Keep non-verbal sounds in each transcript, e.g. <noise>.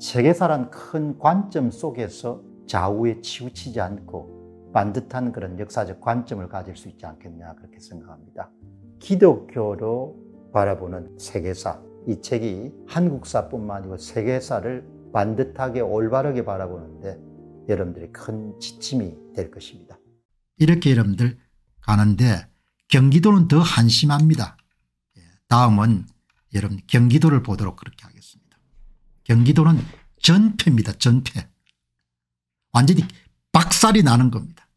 세계사란 큰 관점 속에서 좌우에 치우치지 않고 반듯한 그런 역사적 관점을 가질 수 있지 않겠냐 그렇게 생각합니다. 기독교로 바라보는 세계사 이 책이 한국사뿐만 아니고 세계사를 반듯하게 올바르게 바라보는데 여러분들이 큰 지침이 될 것입니다. 이렇게 여러분들 가는데 경기도는 더 한심합니다. 예, 다음은 여러분 경기도를 보도록 그렇게 하겠습니다. 경기도는 전패입니다. 전패. 완전히 박살이 나는 겁니다.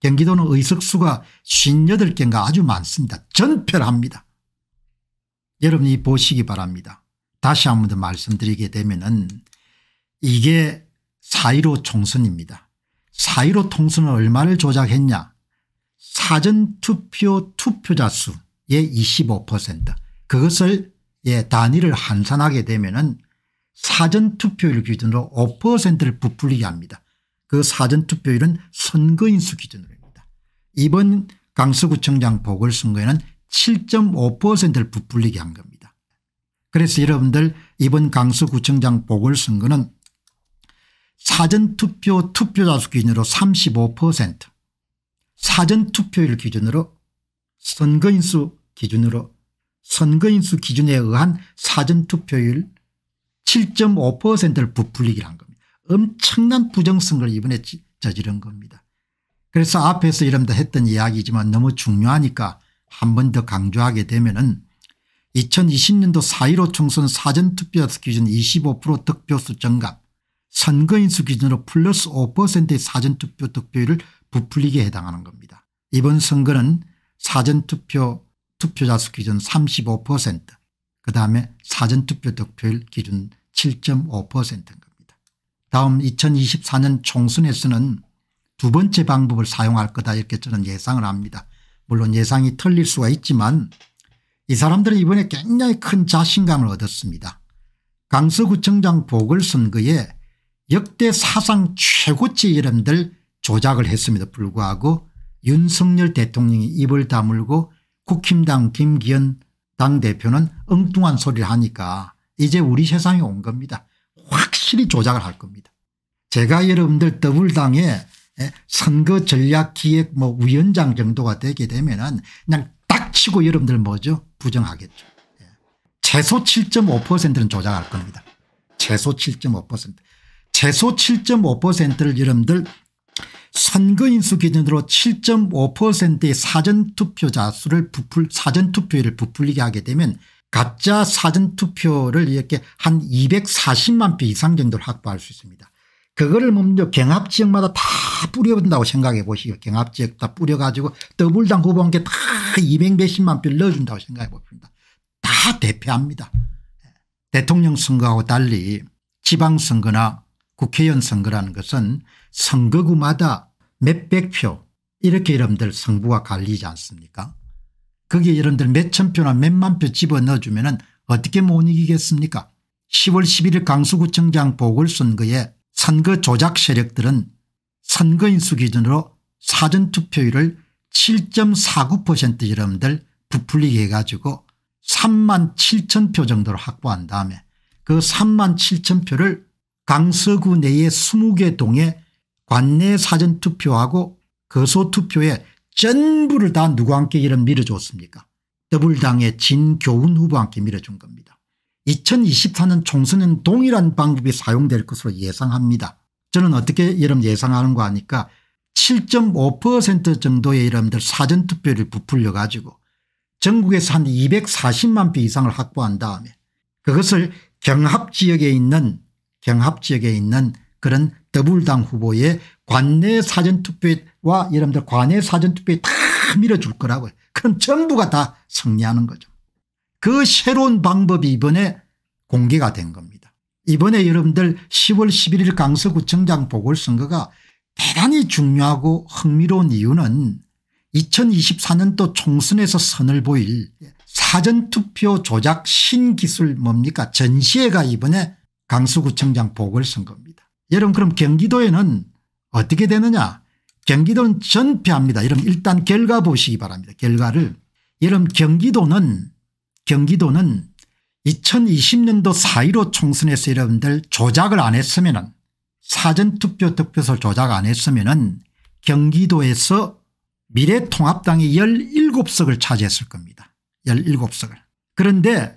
경기도는 의석수가 58개인가 아주 많습니다. 전패를 합니다. 여러분이 보시기 바랍니다. 다시 한 번 더 말씀드리게 되면 은 이게 4.15 총선입니다. 4.15총선을 얼마를 조작했냐 사전투표 투표자 수의 25% 그것을 예 단위를 환산하게 되면 은 사전투표율 기준으로 5%를 부풀리게 합니다. 그 사전투표율은 선거인 수 기준으로입니다. 이번 강서구청장 보궐선거에는 7.5%를 부풀리게 한 겁니다. 그래서 여러분들 이번 강서구청장 보궐선거는 사전투표 투표자 수 기준으로 35% 사전투표율 기준으로 선거인수 기준으로 선거인수 기준에 의한 사전투표율 7.5%를 부풀리기를 한 겁니다. 엄청난 부정선거를 이번에 저지른 겁니다. 그래서 앞에서 이름도 했던 이야기지만 너무 중요하니까 한 번 더 강조하게 되면 은 2020년도 4.15 총선 사전투표 기준 25% 득표수 증감 선거인수 기준으로 플러스 5%의 사전투표 득표율을 부풀리게 해당하는 겁니다. 이번 선거는 사전투표 투표자 수 기준 35%그 다음에 사전투표 득표율 기준 7.5%인 겁니다. 다음 2024년 총선에서는 두 번째 방법을 사용할 거다 이렇게 저는 예상을 합니다. 물론 예상이 틀릴 수가 있지만 이 사람들은 이번에 굉장히 큰 자신감을 얻었습니다. 강서구청장 보궐선거에 역대 사상 최고치 이름들 조작을 했음에도 불구하고 윤석열 대통령이 입을 다물고 국힘당 김기현 당대표는 엉뚱한 소리를 하니까 이제 우리 세상에 온 겁니다. 확실히 조작을 할 겁니다. 제가 여러분들 더블당에 예, 선거 전략 기획 뭐 위원장 정도가 되게 되면은 그냥 딱 치고 여러분들 뭐죠? 부정하겠죠. 예. 최소 7.5%는 조작할 겁니다. 최소 7.5% 최소 7.5%를 여러분들 선거인수 기준으로 7.5%의 사전투표자 수를 부풀 사전투표율을 부풀리게 하게 되면 가짜 사전투표를 이렇게 한 240만 표 이상 정도를 확보할 수 있습니다. 그거를 먼저 경합지역마다 다 뿌려본다고 생각해 보시오. 경합지역 다 뿌려가지고 더불당 후보한테 다 200몇십만 표를 넣어준다고 생각해 봅니다. 다 대표합니다. 대통령 선거하고 달리 지방선거나 국회의원 선거라는 것은 선거구마다 몇백 표 이렇게 여러분들 성부가 갈리지 않습니까 거기에 여러분들 몇천 표나 몇만 표 집어넣어주면 은 어떻게 못 이기겠습니까 10월 11일 강수구청장 보궐선거에 선거 조작 세력들은 선거인수 기준으로 사전투표율을 7.49% 여러분들 부풀리게 해가지고 3만 7천 표 정도로 확보한 다음에 그 3만 7천 표를 강서구 내의 20개 동에 관내 사전투표하고 거소투표에 전부를 다 누구한테 이런 밀어줬습니까 더불당의 진교훈 후보한테 밀어준 겁니다. 2024년 총선은 동일한 방법이 사용될 것으로 예상합니다. 저는 어떻게 여러분 예상하는 거 아니까 7.5% 정도의 여러분들 사전투표를 부풀려 가지고 전국에서 한 240만 표 이상을 확보한 다음에 그것을 경합지역에 있는 경합지역에 있는 그런 더불당 후보의 관내 사전투표와 여러분들 관내 사전투표에 다 밀어줄 거라고요. 그럼 전부가 다 승리하는 거죠. 그 새로운 방법이 이번에 공개가 된 겁니다. 이번에 여러분들 10월 11일 강서구청장 보궐선거가 대단히 중요하고 흥미로운 이유는 2024년도 총선에서 선을 보일 사전투표 조작 신기술 뭡니까 전시회가 이번에 강서구청장 보궐선거입니다. 여러분 그럼 경기도에는 어떻게 되느냐 경기도는 전패합니다 여러분 일단 결과 보시기 바랍니다. 결과를 여러분 경기도는 경기도는 2020년도 4.15 총선에서 여러분들 조작을 안 했으면 은 사전투표 득표소 조작 안 했으면 은 경기도에서 미래통합당이 17석을 차지했을 겁니다. 17석을. 그런데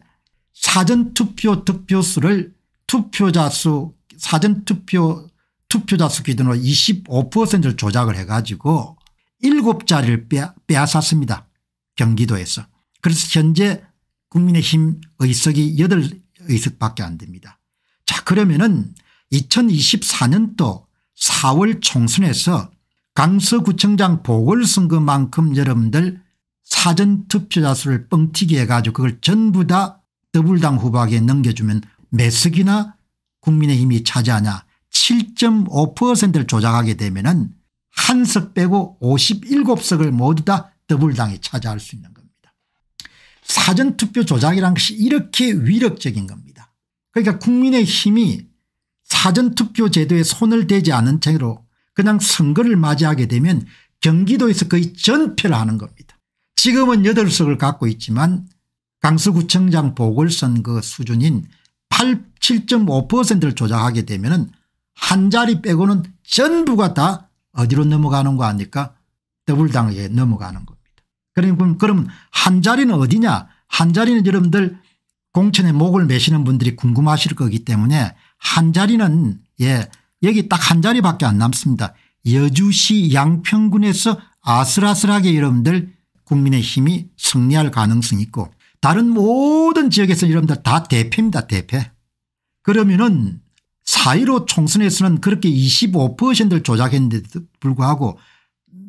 사전투표 득표수를 투표자 수 사전투표 투표자 수 기준으로 25%를 조작을 해 가지고 7자리를 빼, 앗았습니다 경기도에서. 그래서 현재 국민의힘 의석이 8의석밖에 안 됩니다. 자 그러면은 2024년도 4월 총선에서 강서구청장 보궐선거만큼 여러분들 사전투표자 수를 뻥튀기 해가지고 그걸 전부 다 더불당 후보에게 넘겨주면 매석이나 국민의힘이 차지하냐 7.5%를 조작하게 되면 은한 석 빼고 57석을 모두 다 더블당이 차지할 수 있는 겁니다. 사전투표 조작이란 것이 이렇게 위력적인 겁니다. 그러니까 국민의힘이 사전투표 제도에 손을 대지 않은 채로 그냥 선거를 맞이하게 되면 경기도에서 거의 전패를 하는 겁니다. 지금은 8석을 갖고 있지만 강서구청장 보궐선거 수준인 7.5%를 조작하게 되면 한 자리 빼고는 전부가 다 어디로 넘어가는 거 아닙니까 더블당에 넘어가는 겁니다. 그럼, 그럼 한 자리는 어디냐 한 자리는 여러분들 공천에 목을 매시는 분들이 궁금하실 거기 때문에 한 자리는 예 여기 딱 한 자리밖에 안 남습니다. 여주시 양평군에서 아슬아슬하게 여러분들 국민의힘이 승리할 가능성이 있고 다른 모든 지역에서 여러분들 다 대패입니다 대패. 그러면은 사이로 총선에서는 그렇게 25%를 조작했는데도 불구하고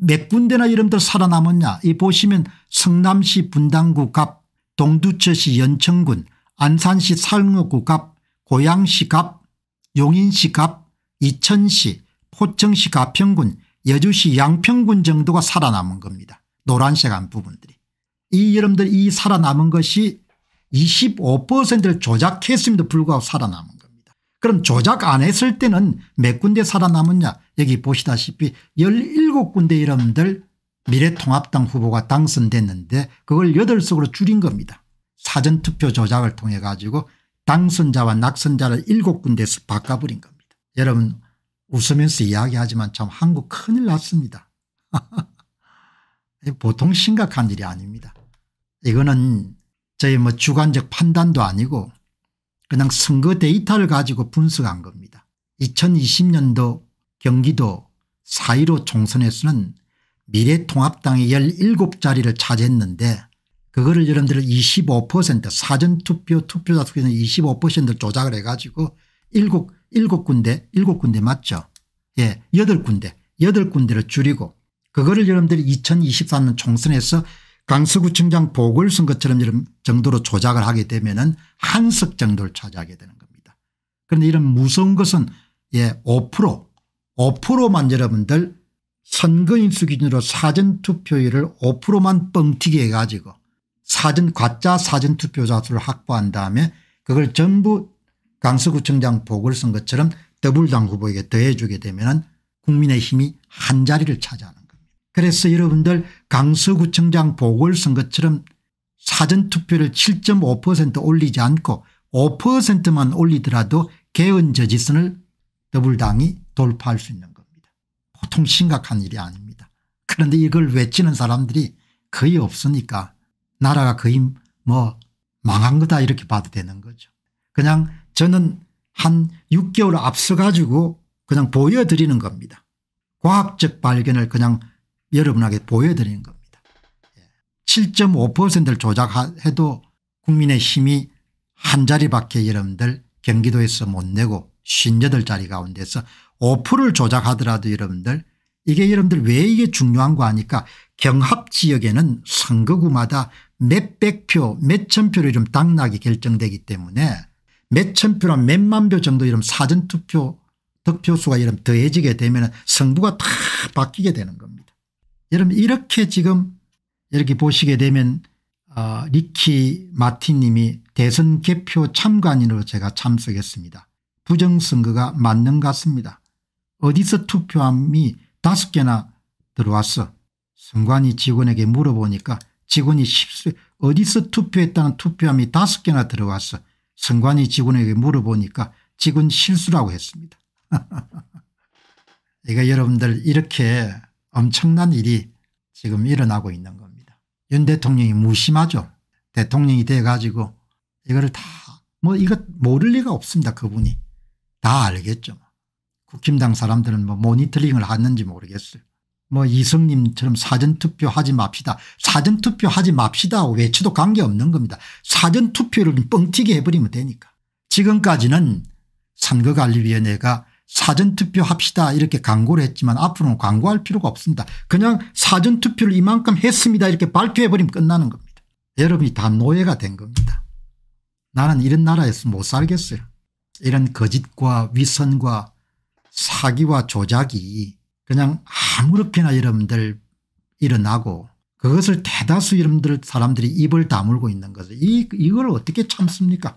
몇 군데나 이름들 살아남았냐 이 보시면 성남시 분당구 갑 동두천시 연천군 안산시 상록구 갑 고양시 갑 용인시 갑 이천시 포천시 가평군 여주시 양평군 정도가 살아남은 겁니다. 노란색 한 부분들이. 이 여러분들 이 살아남은 것이 25%를 조작했음에도 불구하고 살아남은 겁니다. 그럼 조작 안 했을 때는 몇 군데 살아남았냐 여기 보시다시피 17군데 여러분들 미래통합당 후보가 당선됐는데 그걸 8석으로 줄인 겁니다. 사전투표 조작을 통해 가지고 당선자와 낙선자를 7군데에서 바꿔버린 겁니다. 여러분 웃으면서 이야기하지만 참 한국 큰일 났습니다. <laughs> 보통 심각한 일이 아닙니다. 이거는 저희 뭐 주관적 판단도 아니고 그냥 선거 데이터를 가지고 분석한 겁니다. 2020년도 경기도 4.15 총선에서는 미래통합당이 17자리를 차지했는데 그거를 여러분들 25% 사전투표 투표자 투표는 25% 조작을 해가지고 7, 7군데 7군데 맞죠 예 8군데 8군데를 줄이고 그거를 여러분들 2023년 총선에서 강서구청장 보궐선거처럼 이런 정도로 조작을 하게 되면 한석 정도를 차지하게 되는 겁니다. 그런데 이런 무서운 것은 예5% 5%만 여러분들 선거인수 기준으로 사전투표율을 5%만 뻥튀기 해가지고 사전 가짜 사전투표자 수를 확보한 다음에 그걸 전부 강서구청장 보궐선거처럼 더불당 후보에게 더해주게 되면 국민의힘이 한자리를 차지하는 그래서 여러분들 강서구청장 보궐선거처럼 사전투표를 7.5% 올리지 않고 5%만 올리더라도 개헌저지선을 더불당이 돌파할 수 있는 겁니다. 보통 심각한 일이 아닙니다. 그런데 이걸 외치는 사람들이 거의 없으니까 나라가 거의 뭐 망한 거다 이렇게 봐도 되는 거죠. 그냥 저는 한 6개월 앞서 가지고 그냥 보여드리는 겁니다. 과학적 발견을 그냥 여러분에게 보여드리는 겁니다. 7.5%를 예. 조작해도 국민의힘이 한 자리밖에 여러분들 경기도에서 못 내고 58자리 가운데서 5%를 조작하더라도 여러분들 이게 여러분들 왜 이게 중요한 거 아니까 경합지역에는 선거구마다 몇백 표 몇천 표로 이름 당락이 결정되기 때문에 몇천 표나 몇만 표 정도 이름 사전투표 득표수가 이름 더해지게 되면 은승부가다 바뀌게 되는 겁니다. 여러분 이렇게 지금 이렇게 보시게 되면 어, 리키 마틴님이 대선 개표 참관인으로 제가 참석했습니다. 부정선거가 맞는 것 같습니다. 어디서 투표함이 다섯 개나 들어왔어. 선관위 직원에게 물어보니까 직원이 1수 어디서 투표했다는 투표함이 다섯 개나 들어왔어. 선관위 직원에게 물어보니까 직원 실수라고 했습니다. <laughs> 그러니까 여러분들 이렇게 엄청난 일이 지금 일어나고 있는 겁니다. 윤 대통령이 무심하죠. 대통령이 돼가지고 이거를 다뭐 이것 모를 리가 없습니다. 그분이. 다 알겠죠. 국힘당 사람들은 뭐 모니터링을 하는지 모르겠어요. 뭐 이성님처럼 사전투표 하지 맙시다. 사전투표 하지 맙시다 외쳐도 관계없는 겁니다. 사전투표를 뻥튀기 해버리면 되니까. 지금까지는 선거관리위원회가 사전투표 합시다 이렇게 광고를 했지만 앞으로는 광고할 필요가 없습니다. 그냥 사전투표를 이만큼 했습니다 이렇게 발표해버리면 끝나는 겁니다. 여러분이 다 노예가 된 겁니다. 나는 이런 나라에서 못 살겠어요. 이런 거짓과 위선과 사기와 조작이 그냥 아무렇게나 여러분들 일어나고 그것을 대다수 여러분들 사람들이 입을 다물고 있는 것을 이, 이걸 어떻게 참습니까